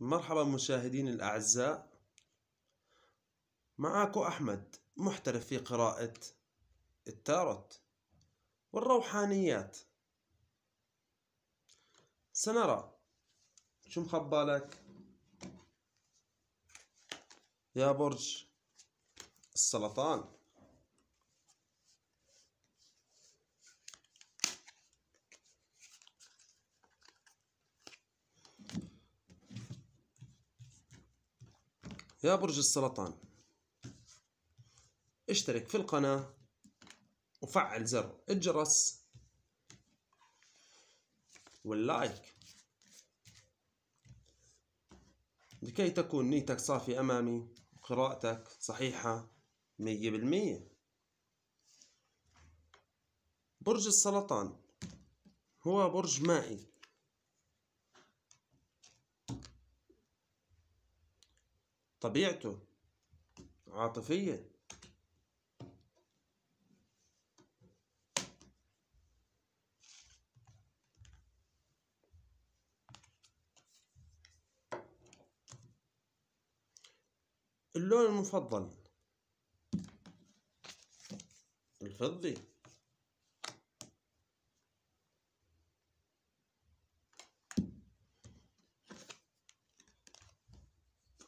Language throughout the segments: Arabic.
مرحبا مشاهدين الأعزاء معاكم أحمد محترف في قراءة التاروت والروحانيات سنرى شو مخبالك يا برج السرطان يا برج السرطان اشترك في القناة وفعل زر الجرس واللايك لكي تكون نيتك صافي أمامي وقراءتك صحيحة مية بالمية برج السرطان هو برج مائي طبيعته عاطفية اللون المفضل الفضي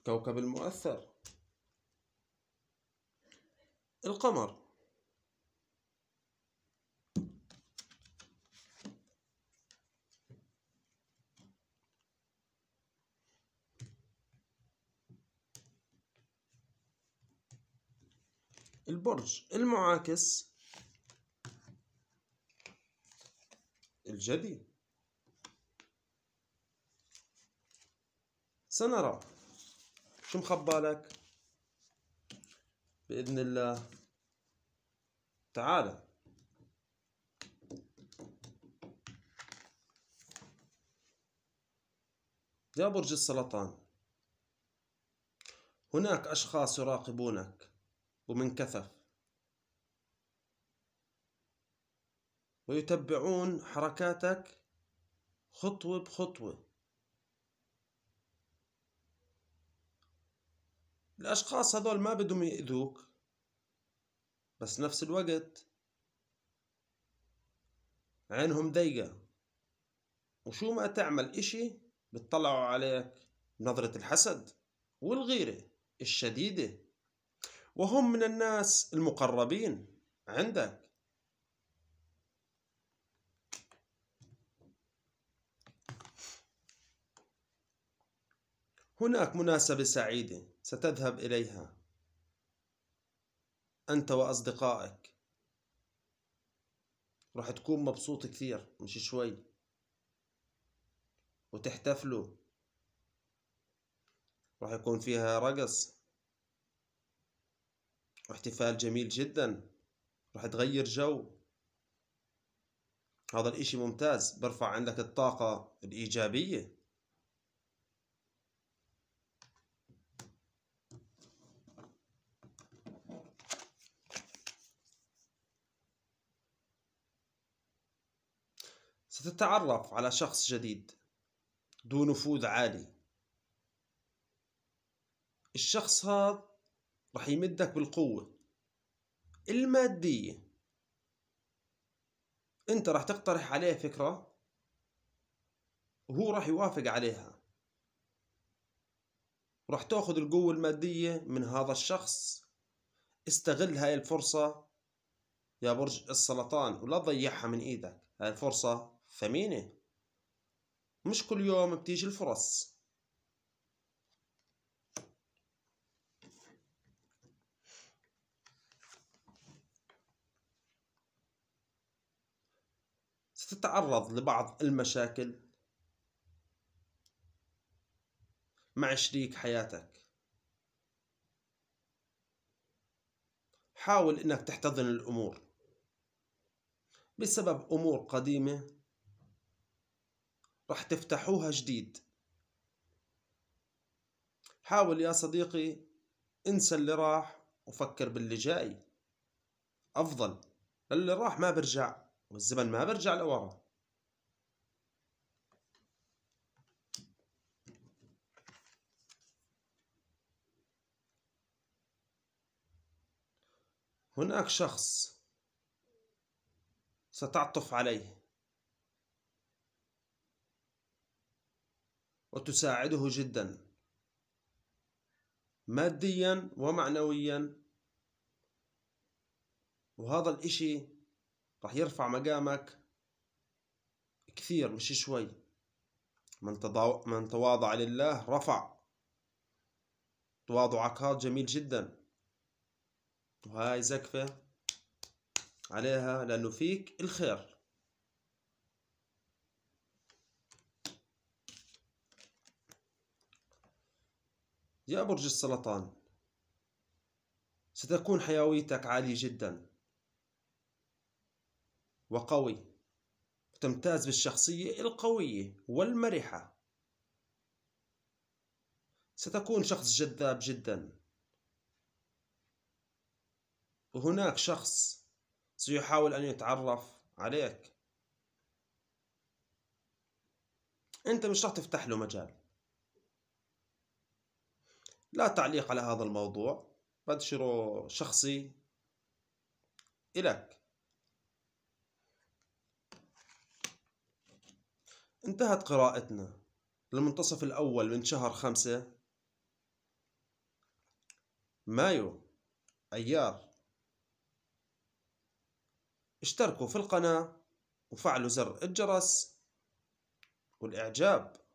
كوكب المؤثر القمر البرج المعاكس الجدي سنرى شو مخبالك باذن الله تعالى يا برج السرطان هناك اشخاص يراقبونك ومن كثف ويتبعون حركاتك خطوه بخطوه الأشخاص هذول ما بدهم يأذوك بس نفس الوقت عينهم ضيقة وشو ما تعمل إشي بتطلعوا عليك نظرة الحسد والغيرة الشديدة وهم من الناس المقربين عندك هناك مناسبة سعيدة ستذهب إليها أنت وأصدقائك رح تكون مبسوط كثير مش شوي وتحتفلوا رح يكون فيها رقص واحتفال جميل جدا رح تغير جو هذا الاشي ممتاز برفع عندك الطاقة الإيجابية تتعرف على شخص جديد ذو نفوذ عالي الشخص هذا رح يمدك بالقوة المادية انت رح تقترح عليه فكرة وهو رح يوافق عليها رح تاخذ القوة المادية من هذا الشخص استغل هاي الفرصة يا برج السرطان ولا تضيعها من ايدك هاي الفرصة ثمينة مش كل يوم بتيجي الفرص ستتعرض لبعض المشاكل مع شريك حياتك حاول انك تحتضن الامور بسبب امور قديمه رح تفتحوها جديد حاول يا صديقي انسى اللي راح وفكر باللي جاي أفضل اللي راح ما برجع والزمن ما برجع لورا هناك شخص ستعطف عليه وتساعده جدا ماديا ومعنويا وهذا الاشي راح يرفع مقامك كثير مش شوي من, تضو... من تواضع لله رفع تواضعك هذا جميل جدا وهاي زكفة عليها لأنه فيك الخير يا برج السرطان ستكون حيويتك عالية جدا وقوي تمتاز بالشخصية القوية والمرحة ستكون شخص جذاب جدا وهناك شخص سيحاول أن يتعرف عليك أنت مش راح تفتح له مجال لا تعليق على هذا الموضوع بنشره شخصي إلك انتهت قراءتنا للمنتصف الأول من شهر خمسة مايو أيار اشتركوا في القناة وفعلوا زر الجرس والإعجاب